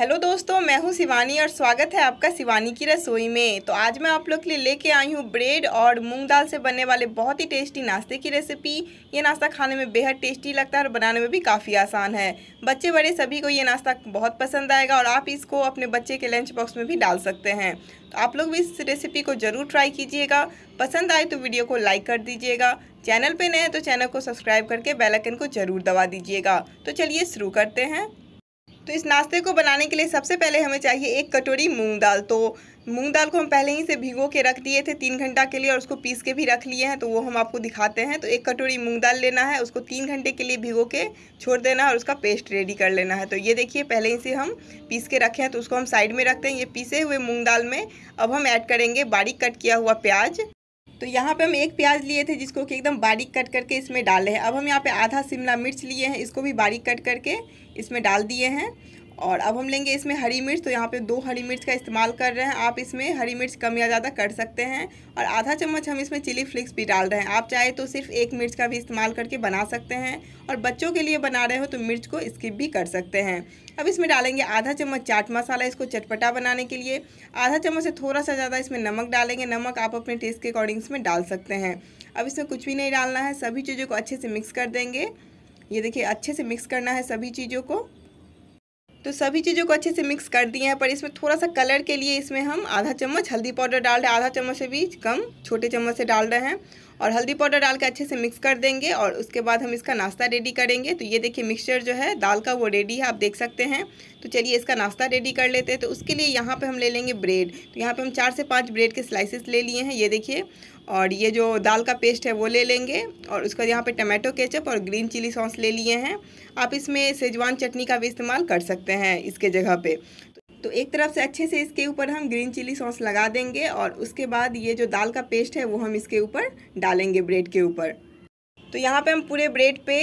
hello दोस्तों मैं हूं शिवानी और स्वागत है आपका शिवानी की रसोई में तो आज मैं आप लोग के लिए लेके आई हूं ब्रेड और मूंग दाल से बनने वाले बहुत ही टेस्टी नाश्ते की रेसिपी ये नाश्ता खाने में बेहद टेस्टी लगता है और बनाने में भी काफ़ी आसान है बच्चे बड़े सभी को ये नाश्ता बहुत पसंद आएगा और आप इसको अपने बच्चे के लंच बॉक्स में भी डाल सकते हैं तो आप लोग भी इस रेसिपी को ज़रूर ट्राई कीजिएगा पसंद आए तो वीडियो को लाइक कर दीजिएगा चैनल पर नए हैं तो चैनल को सब्सक्राइब करके बेल को ज़रूर दबा दीजिएगा तो चलिए शुरू करते हैं तो इस नाश्ते को बनाने के लिए सबसे पहले हमें चाहिए एक कटोरी मूंग दाल तो मूंग दाल को हम पहले ही से भिगो के रख दिए थे तीन घंटा के लिए और उसको पीस के भी रख लिए हैं तो वो हम आपको दिखाते हैं तो एक कटोरी मूंग दाल लेना है उसको तीन घंटे के लिए भिगो के छोड़ देना है और उसका पेस्ट रेडी कर लेना है तो ये देखिए पहले ही से हम पीस के रखे हैं तो उसको हम साइड में रखते हैं ये पीसे हुए मूँग दाल में अब हम ऐड करेंगे बारीक कट किया हुआ प्याज तो यहाँ पे हम एक प्याज लिए थे जिसको कि एकदम बारीक कट करके इसमें डाले हैं अब हम यहाँ पे आधा शिमला मिर्च लिए हैं इसको भी बारीक कट करके इसमें डाल दिए हैं और अब हम लेंगे इसमें हरी मिर्च तो यहाँ पे दो हरी मिर्च का इस्तेमाल कर रहे हैं आप इसमें हरी मिर्च कम या ज़्यादा कर सकते हैं और आधा चम्मच हम इसमें चिली फ्लिक्स भी डाल रहे हैं आप चाहे तो सिर्फ एक मिर्च का भी इस्तेमाल करके बना सकते हैं और बच्चों के लिए बना रहे हो तो मिर्च को स्किप भी कर सकते हैं अब इसमें डालेंगे आधा चम्मच चाट मसाला इसको चटपटा बनाने के लिए आधा चम्मच से थोड़ा सा ज़्यादा इसमें नमक डालेंगे नमक आप अपने टेस्ट के अकॉर्डिंग इसमें डाल सकते हैं अब इसमें कुछ भी नहीं डालना है सभी चीज़ों को अच्छे से मिक्स कर देंगे ये देखिए अच्छे से मिक्स करना है सभी चीज़ों को तो सभी चीज़ों को अच्छे से मिक्स कर दिए हैं पर इसमें थोड़ा सा कलर के लिए इसमें हम आधा चम्मच हल्दी पाउडर डाल रहे हैं आधा चम्मच से भी कम छोटे चम्मच से डाल रहे हैं और हल्दी पाउडर डाल के अच्छे से मिक्स कर देंगे और उसके बाद हम इसका नाश्ता रेडी करेंगे तो ये देखिए मिक्सचर जो है दाल का वो रेडी है आप देख सकते हैं तो चलिए इसका नाश्ता रेडी कर लेते हैं तो उसके लिए यहाँ पे हम ले लेंगे ब्रेड तो यहाँ पे हम चार से पाँच ब्रेड के स्लाइसेस ले लिए हैं ये देखिए और ये जो दाल का पेस्ट है वो ले लेंगे और उसके बाद यहाँ पे टमाटो केचप और ग्रीन चिली सॉस ले लिए हैं आप इसमें सेजवान चटनी का भी इस्तेमाल कर सकते हैं इसके जगह पे तो एक तरफ से अच्छे से इसके ऊपर हम ग्रीन चिली सॉस लगा देंगे और उसके बाद ये जो दाल का पेस्ट है वो हम इसके ऊपर डालेंगे ब्रेड के ऊपर तो यहाँ पे हम पूरे ब्रेड पे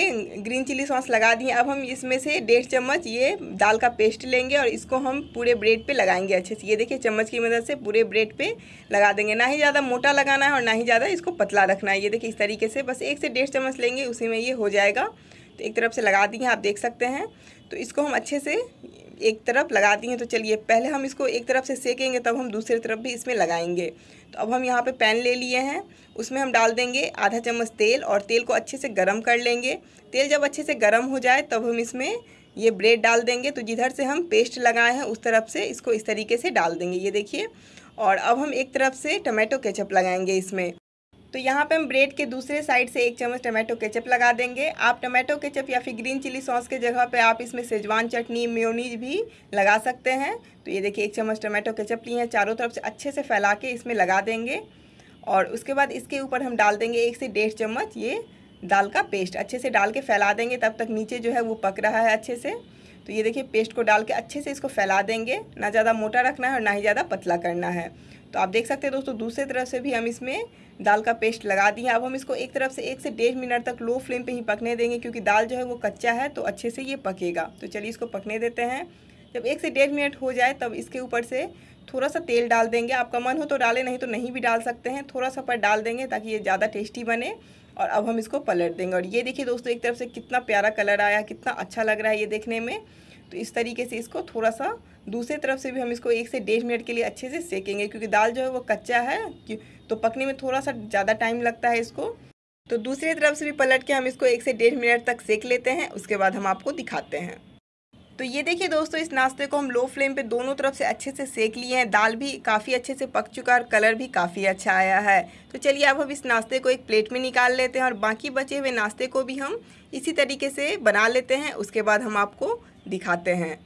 ग्रीन चिली सॉस लगा दिए अब हम इसमें से डेढ़ चम्मच ये दाल का पेस्ट लेंगे और इसको हम पूरे ब्रेड पे लगाएंगे अच्छे से ये देखिए चम्मच की मदद से पूरे ब्रेड पे लगा देंगे ना ही ज़्यादा मोटा लगाना है और ना ही ज़्यादा इसको पतला रखना है ये देखिए इस तरीके से बस एक से डेढ़ चम्मच लेंगे उसी में ये हो जाएगा तो एक तरफ से लगा दिए आप देख सकते हैं तो इसको हम अच्छे से एक तरफ लगा दी हैं तो चलिए पहले हम इसको एक तरफ से सेकेंगे तब हम दूसरी तरफ भी इसमें लगाएंगे तो अब हम यहाँ पे पैन ले लिए हैं उसमें हम डाल देंगे आधा चम्मच तेल और तेल को अच्छे से गर्म कर लेंगे तेल जब अच्छे से गर्म हो जाए तब हम इसमें ये ब्रेड डाल देंगे तो जिधर से हम पेस्ट लगाए हैं उस तरफ से इसको इस तरीके से डाल देंगे ये देखिए और अब हम एक तरफ से टमाटो केचप लगाएंगे इसमें तो यहाँ पे हम ब्रेड के दूसरे साइड से एक चम्मच टमाटो केचप लगा देंगे आप टमाटो केचप या फिर ग्रीन चिली सॉस के जगह पे आप इसमें सेजवान चटनी म्योनीज भी लगा सकते हैं तो ये देखिए एक चम्मच टमाटो केचप लिए हैं चारों तरफ से अच्छे से फैला के इसमें लगा देंगे और उसके बाद इसके ऊपर हम डाल देंगे एक से डेढ़ चम्मच ये दाल का पेस्ट अच्छे से डाल के फैला देंगे तब तक नीचे जो है वो पक रहा है अच्छे से तो ये देखिए पेस्ट को डाल के अच्छे से इसको फैला देंगे ना ज़्यादा मोटा रखना है और ना ही ज़्यादा पतला करना है तो आप देख सकते हैं दोस्तों दूसरे तरफ से भी हम इसमें दाल का पेस्ट लगा दिया अब हम इसको एक तरफ से एक से डेढ़ मिनट तक लो फ्लेम पे ही पकने देंगे क्योंकि दाल जो है वो कच्चा है तो अच्छे से ये पकेगा तो चलिए इसको पकने देते हैं जब एक से डेढ़ मिनट हो जाए तब इसके ऊपर से थोड़ा सा तेल डाल देंगे आपका मन हो तो डालें नहीं तो नहीं भी डाल सकते हैं थोड़ा सा पर डाल देंगे ताकि ये ज़्यादा टेस्टी बने और अब हम इसको पलट देंगे और ये देखिए दोस्तों एक तरफ से कितना प्यारा कलर आया कितना अच्छा लग रहा है ये देखने में तो इस तरीके से इसको थोड़ा सा दूसरे तरफ से भी हम इसको एक से डेढ़ मिनट के लिए अच्छे से सेकेंगे क्योंकि दाल जो है वो कच्चा है तो पकने में थोड़ा सा ज़्यादा टाइम लगता है इसको तो दूसरी तरफ से भी पलट के हम इसको एक से डेढ़ मिनट तक सेक लेते हैं उसके बाद हम आपको दिखाते हैं तो ये देखिए दोस्तों इस नाश्ते को हम लो फ्लेम पे दोनों तरफ से अच्छे से सेक लिए हैं दाल भी काफ़ी अच्छे से पक चुका है और कलर भी काफ़ी अच्छा आया है तो चलिए अब हम इस नाश्ते को एक प्लेट में निकाल लेते हैं और बाकी बचे हुए नाश्ते को भी हम इसी तरीके से बना लेते हैं उसके बाद हम आपको दिखाते हैं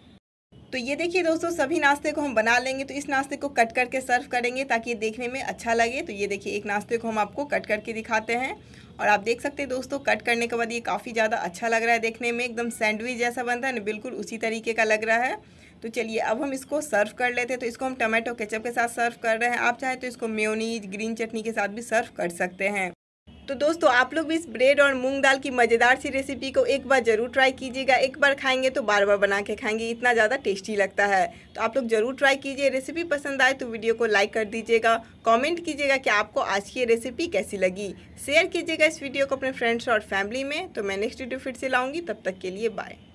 तो ये देखिए दोस्तों सभी नाश्ते को हम बना लेंगे तो इस नाश्ते को कट करके सर्व करेंगे ताकि ये देखने में अच्छा लगे तो ये देखिए एक नाश्ते को हम आपको कट करके दिखाते हैं और आप देख सकते हैं दोस्तों कट करने के बाद ये काफ़ी ज़्यादा अच्छा लग रहा है देखने में एकदम सैंडविच जैसा बनता है ना बिल्कुल उसी तरीके का लग रहा है तो चलिए अब हम इसको सर्व कर लेते हैं तो इसको हम टमाटो केचप के साथ सर्व कर रहे हैं आप चाहें तो इसको म्योनीज ग्रीन चटनी के साथ भी सर्व कर सकते हैं तो दोस्तों आप लोग भी इस ब्रेड और मूंग दाल की मज़ेदार सी रेसिपी को एक बार ज़रूर ट्राई कीजिएगा एक बार खाएंगे तो बार बार बना के खाएंगे इतना ज़्यादा टेस्टी लगता है तो आप लोग ज़रूर ट्राई कीजिए रेसिपी पसंद आए तो वीडियो को लाइक कर दीजिएगा कमेंट कीजिएगा कि आपको आज की रेसिपी कैसी लगी शेयर कीजिएगा इस वीडियो को अपने फ्रेंड्स और फैमिली में तो मैं नेक्स्ट वीडियो फिर से लाऊंगी तब तक के लिए बाय